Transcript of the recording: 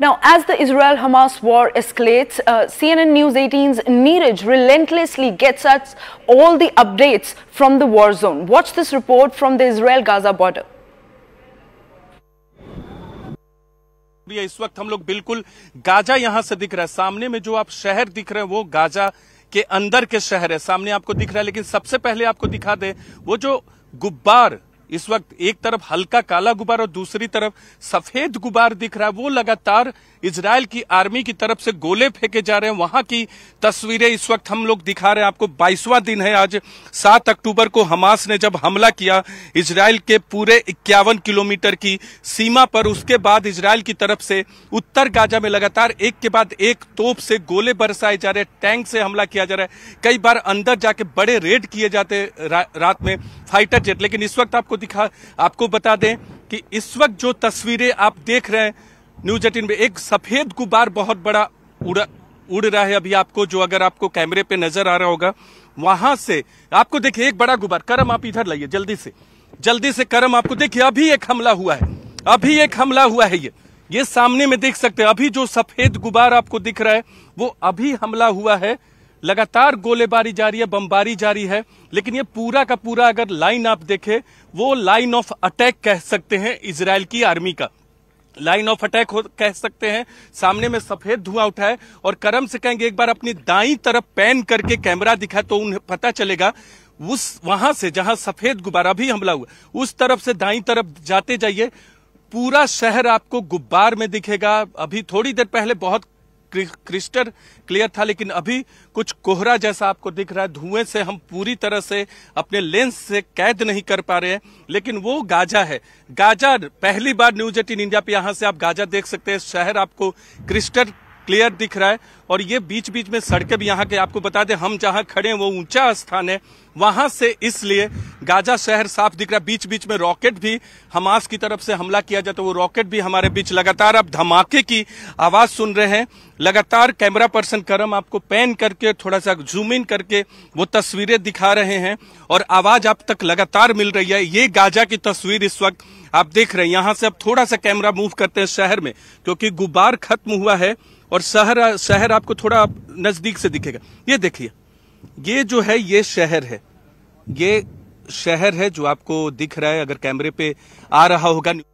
Now, as the Israel-Hamas war escalates, uh, CNN News 18's Neeraj relentlessly gets us all the updates from the war zone. Watch this report from the Israel-Gaza border. भी इस वक्त हम लोग बिल्कुल Gaza यहां से दिख रहा है सामने में जो आप शहर दिख रहे हैं वो गाजा के अंदर के शहर है सामने आपको दिख रहा है लेकिन सबसे पहले आपको दिखा दे वो जो गुब्बार इस वक्त एक तरफ हल्का काला गुब्बार और दूसरी तरफ सफेद गुब्बार दिख रहा है वो लगातार इसराइल की आर्मी की तरफ से गोले फेंके जा रहे हैं वहां की तस्वीरें इस वक्त हम लोग दिखा रहे हैं आपको बाईसवां दिन है आज सात अक्टूबर को हमास ने जब हमला किया इसराइल के पूरे इक्यावन किलोमीटर की सीमा पर उसके बाद इसराइल की तरफ से उत्तर गाजा में लगातार एक के बाद एक तोप से गोले बरसाए जा रहे हैं टैंक से हमला किया जा रहा है कई बार अंदर जाके बड़े रेड किए जाते रा, रात में हाई टच એટલે કે નિશ્ચિત આપકો દિખા આપકો બતા દે કે ઇસ વક્ત જો તસવીરે આપ દેખ રહે ન્યૂઝ 18 મે એક સફેદ ગુબાર બહોત બડા ઉડ રહે અભી આપકો જો અગર આપકો કેમેરા પે નજર આ રહા હોગા વહા સે આપકો દેખ એક બડા ગુબાર કરમ આપ ઇધર લઈએ જલ્દી સે જલ્દી સે કરમ આપકો દેખ અભી એક હમલા હુઆ હે અભી એક હમલા હુઆ હે યે યે સામે મે દેખ સકતે હે અભી જો સફેદ ગુબાર આપકો દિખ રહા હે વો અભી હમલા હુઆ હે लगातार गोलेबारी जारी है बमबारी जारी है लेकिन ये पूरा का पूरा अगर लाइन आप देखें वो लाइन ऑफ अटैक कह सकते हैं इसराइल की आर्मी का लाइन ऑफ अटैक कह सकते हैं सामने में सफेद धुआं उठा है और करम से कहेंगे एक बार अपनी दाई तरफ पैन करके कैमरा दिखा तो उन्हें पता चलेगा उस वहां से जहां सफेद गुब्बारा भी हमला हुआ उस तरफ से दाई तरफ जाते जाइए पूरा शहर आपको गुब्बार में दिखेगा अभी थोड़ी देर पहले बहुत क्रिस्टर क्लियर था लेकिन अभी कुछ कोहरा जैसा आपको दिख रहा है धुएं से हम पूरी तरह से अपने लेंस से कैद नहीं कर पा रहे हैं लेकिन वो गाजा है गाजा पहली बार न्यूज एटीन इंडिया पे यहां से आप गाजा देख सकते हैं शहर आपको क्रिस्टर क्लियर दिख रहा है और ये बीच बीच में सड़कें भी यहाँ के आपको बता दें हम जहाँ खड़े हैं वो ऊंचा स्थान है वहां से इसलिए गाजा शहर साफ दिख रहा है बीच बीच में रॉकेट भी हमास की तरफ से हमला किया जाता है वो रॉकेट भी हमारे बीच लगातार आप धमाके की आवाज सुन रहे हैं लगातार कैमरा पर्सन करम आपको पैन करके थोड़ा सा जूम इन करके वो तस्वीरें दिखा रहे हैं और आवाज आप तक लगातार मिल रही है ये गाजा की तस्वीर इस वक्त आप देख रहे हैं यहाँ से अब थोड़ा सा कैमरा मूव करते हैं शहर में क्योंकि गुब्बार खत्म हुआ है और शहर शहर आपको थोड़ा नजदीक से दिखेगा ये देखिए ये जो है ये शहर है ये शहर है जो आपको दिख रहा है अगर कैमरे पे आ रहा होगा